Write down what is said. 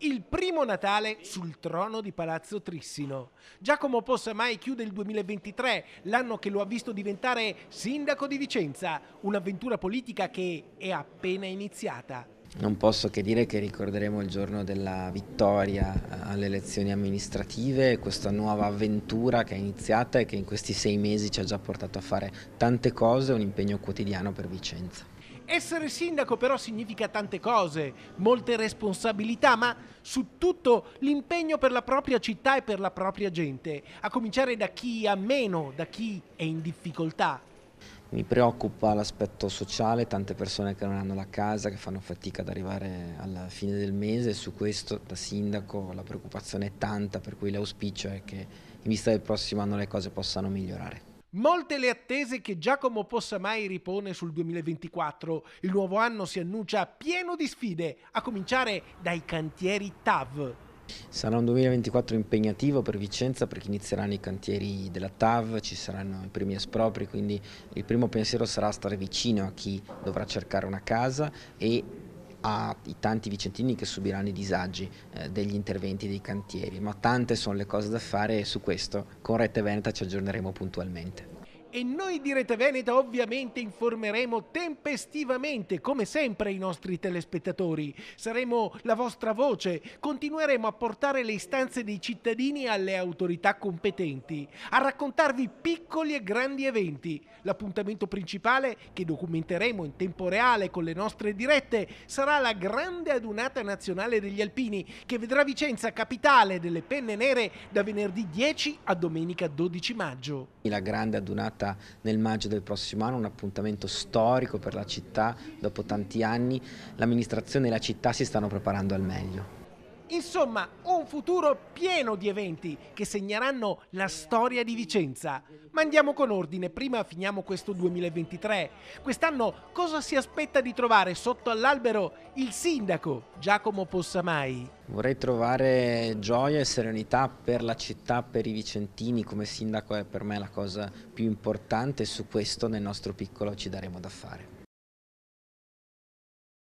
Il primo Natale sul trono di Palazzo Trissino. Giacomo Possamai chiude il 2023, l'anno che lo ha visto diventare sindaco di Vicenza, un'avventura politica che è appena iniziata. Non posso che dire che ricorderemo il giorno della vittoria eh, alle elezioni amministrative, questa nuova avventura che è iniziata e che in questi sei mesi ci ha già portato a fare tante cose, un impegno quotidiano per Vicenza. Essere sindaco però significa tante cose, molte responsabilità, ma su tutto l'impegno per la propria città e per la propria gente, a cominciare da chi ha meno, da chi è in difficoltà. Mi preoccupa l'aspetto sociale, tante persone che non hanno la casa, che fanno fatica ad arrivare alla fine del mese e su questo da sindaco la preoccupazione è tanta, per cui l'auspicio è che in vista del prossimo anno le cose possano migliorare. Molte le attese che Giacomo Possamai ripone sul 2024. Il nuovo anno si annuncia pieno di sfide, a cominciare dai cantieri TAV. Sarà un 2024 impegnativo per Vicenza perché inizieranno i cantieri della TAV, ci saranno i primi espropri, quindi il primo pensiero sarà stare vicino a chi dovrà cercare una casa e ai tanti vicentini che subiranno i disagi eh, degli interventi dei cantieri, ma tante sono le cose da fare e su questo con Rete Veneta ci aggiorneremo puntualmente. E noi di Rete Veneta ovviamente informeremo tempestivamente, come sempre, i nostri telespettatori. Saremo la vostra voce, continueremo a portare le istanze dei cittadini alle autorità competenti, a raccontarvi piccoli e grandi eventi. L'appuntamento principale, che documenteremo in tempo reale con le nostre dirette, sarà la grande adunata nazionale degli alpini, che vedrà Vicenza capitale delle penne nere da venerdì 10 a domenica 12 maggio. La grande adunata data nel maggio del prossimo anno, un appuntamento storico per la città dopo tanti anni. L'amministrazione e la città si stanno preparando al meglio. Insomma, un futuro pieno di eventi che segneranno la storia di Vicenza. Ma andiamo con ordine, prima finiamo questo 2023. Quest'anno cosa si aspetta di trovare sotto all'albero il sindaco Giacomo Possamai? Vorrei trovare gioia e serenità per la città, per i vicentini, come sindaco è per me la cosa più importante e su questo nel nostro piccolo ci daremo da fare.